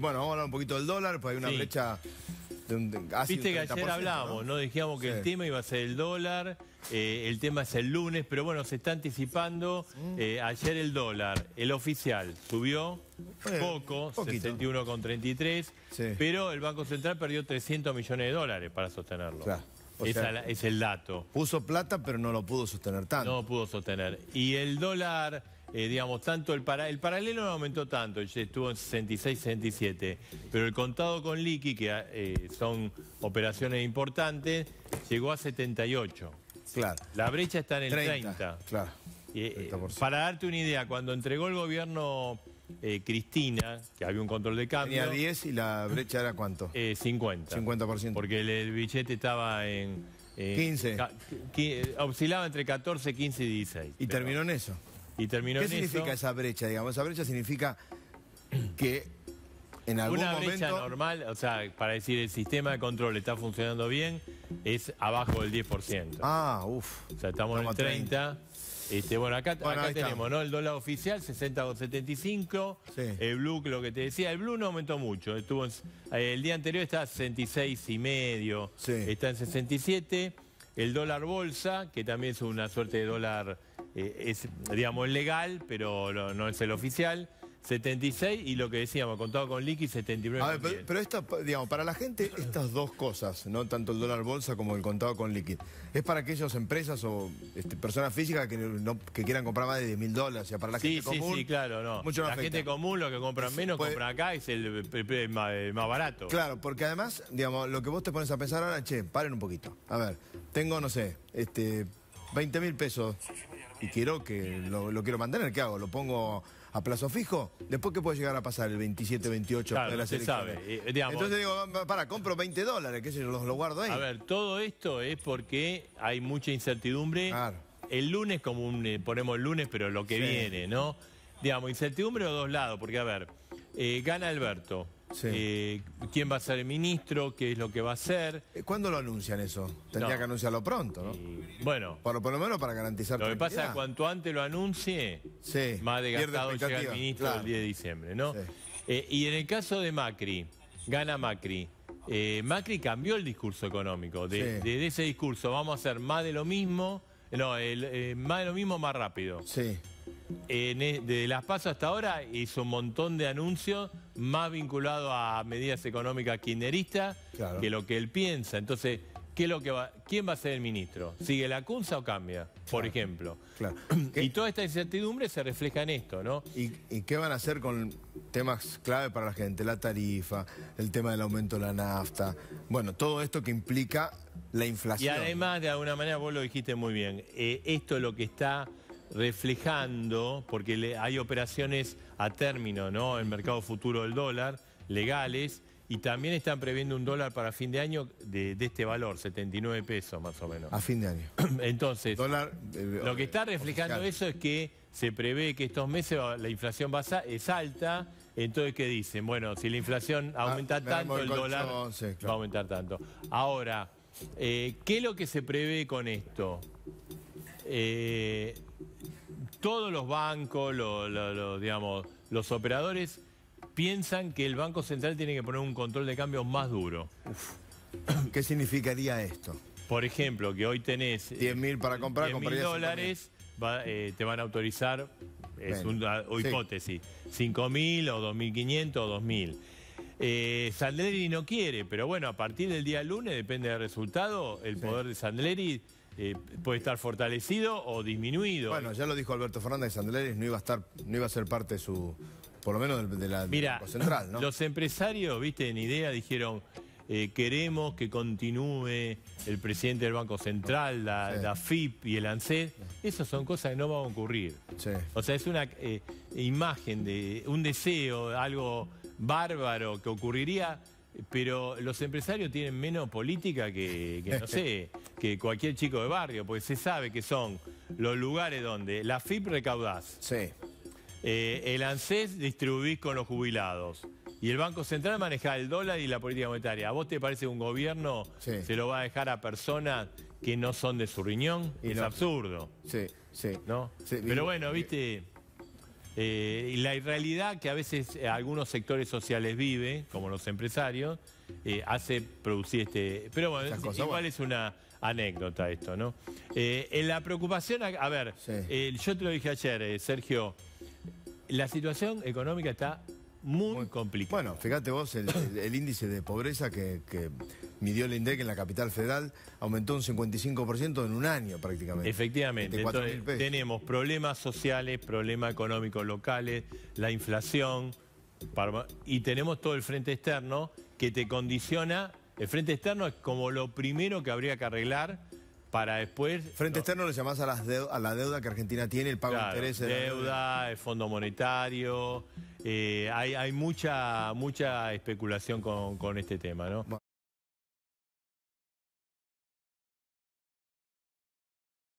bueno, vamos a hablar un poquito del dólar, pues hay una flecha brecha... De un, Viste que ayer hablábamos, ¿no? Dijíamos que el tema iba a ser el dólar, eh, el tema es el lunes, pero bueno, se está anticipando. Mm. Eh, ayer el dólar, el oficial, subió eh, poco, 61,33, pero el Banco Central perdió 300 millones de dólares para sostenerlo. es el dato. Puso plata, pero no lo pudo sostener tanto. No lo pudo sostener. Y el dólar eh, digamos, tanto el, para, el paralelo no aumentó tanto, estuvo en 66, 67, pero el contado con liqui, que ah, eh, son operaciones importantes, llegó a 78. Claro. La brecha está en el 30. Claro. Eh, para darte una idea, cuando entregó el gobierno Cristina, que había un control de cambio... Tenía 10 y la brecha era cuánto? 50. 50%. Porque el, billete estaba en... 15. oscilaba entre 14, 15 y 16. ¿Y terminó en eso? terminó ¿Qué significa esa brecha, digamos? Esa brecha significa que en algún Una brecha normal, o sea, para decir el sistema de control está funcionando bien, es abajo del 10%. Ah, uff. O sea, estamos, en 30. 30. Este, bueno, acá, tenemos, ¿no? El dólar oficial, 60,75. 75. El blue, lo que te decía, el blue no aumentó mucho. Estuvo eh, el día anterior estaba 66 y medio. Está en 67. El dólar bolsa, que también es una suerte de dólar eh, es, digamos, legal, pero no, es el oficial. 76 y lo que decíamos, contado con liqui, 79. A ver, pero, esto, digamos, para la gente estas dos cosas, no tanto el dólar bolsa como el contado con liqui, es para aquellas empresas o este, personas físicas que, quieran comprar más de 10 mil dólares. para la sí, gente sí, común. Sí, claro, no. Mucho la gente común, lo que compran menos, compran acá, es el, más, barato. Claro, porque además, digamos, lo que vos te pones a pensar ahora, che, paren un poquito. A ver, tengo, no sé, este, 20 mil pesos y quiero que lo, quiero mantener, ¿qué hago? ¿Lo pongo a plazo fijo? ¿Después qué puede llegar a pasar el 27, 28 de la selección? Sabe, eh, Entonces digo, para, compro 20 dólares, que sé yo, lo, guardo ahí. A ver, todo esto es porque hay mucha incertidumbre. Claro. El lunes, como eh, ponemos el lunes, pero lo que viene, ¿no? Digamos, incertidumbre o dos lados, porque a ver, eh, gana Alberto, eh, quién va a ser el ministro, qué es lo que va a hacer. Eh, ¿Cuándo lo anuncian eso? Tendría que anunciarlo pronto, ¿no? bueno. Por, lo menos para garantizar Lo que pasa es que cuanto antes lo anuncie, sí. más desgastado llega el ministro el 10 de diciembre, ¿no? Eh, y en el caso de Macri, gana Macri. Macri cambió el discurso económico. Desde ese discurso vamos a hacer más de lo mismo no, eh, más de lo mismo, más rápido. Sí. E, de Las Pasas hasta ahora hizo un montón de anuncios más vinculados a medidas económicas kirchneristas que lo que él piensa. Entonces, ¿qué lo que va, ¿quién va a ser el ministro? ¿Sigue la CUNSA o cambia? Por ejemplo. Claro. Y toda esta incertidumbre se refleja en esto, ¿no? ¿Y, ¿Y, qué van a hacer con temas clave para la gente? La tarifa, el tema del aumento de la nafta. Bueno, todo esto que implica la inflación. Y además, de alguna manera, vos lo dijiste muy bien, eh, esto es lo que está reflejando, porque hay operaciones a término, ¿no? El mercado futuro del dólar, legales, y también están previendo un dólar para fin de año de, este valor, 79 pesos más o menos. A fin de año. Entonces, eh, lo que está reflejando eso es que se prevé que estos meses la inflación es alta, entonces, ¿qué dicen? Bueno, si la inflación ah, aumenta tanto, el, dólar va a aumentar tanto. Ahora... Eh, ¿Qué es lo que se prevé con esto? Eh, todos los bancos, los operadores piensan que el Banco Central tiene que poner un control de cambio más duro. ¿Qué significaría esto? Por ejemplo, que hoy tenés... 10.000 eh, mil para comprar, mil dólares, te van a autorizar, es una ah, hipótesis, 5.000 mil o 2.500 o 2.000. Eh, Sandleri no quiere, pero bueno, a partir del día lunes, depende del resultado, el poder de Sandleri eh, puede estar fortalecido o disminuido. Bueno, ya lo dijo Alberto Fernández, Sandleri no iba a estar, no iba a ser parte de su, por lo menos de, la Mira, central, Los empresarios, viste, en idea dijeron. Eh, queremos que continúe el presidente del Banco Central, la, FIP y el ANSES, esas son cosas que no van a ocurrir. O sea, es una imagen, de un deseo, algo bárbaro que ocurriría, pero los empresarios tienen menos política que, no sé, que cualquier chico de barrio, porque se sabe que son los lugares donde la FIP recaudás, Sí. Eh, el ANSES distribuís con los jubilados. Y el Banco Central maneja el dólar y la política monetaria. ¿A vos te parece que un gobierno se lo va a dejar a personas que no son de su riñón? es absurdo, Sí, sí. ¿no? Pero bueno, viste, eh, y la irrealidad que a veces eh, algunos sectores sociales viven, como los empresarios, eh, hace producir este... Pero bueno, igual es una anécdota esto, ¿no? en la preocupación, a, ver, yo te lo dije ayer, Sergio, la situación económica está muy, complicada. Bueno, fíjate vos el, índice de pobreza que midió el INDEC en la capital federal, aumentó un 55% en un año prácticamente. Efectivamente, tenemos problemas sociales, problemas económicos locales, la inflación, y tenemos todo el frente externo que te condiciona. El frente externo es como lo primero que habría que arreglar para después... Frente externo le llamás a, las a la deuda que Argentina tiene, el pago de de intereses. deuda, el fondo monetario, eh, hay, mucha, mucha especulación con, este tema, ¿no?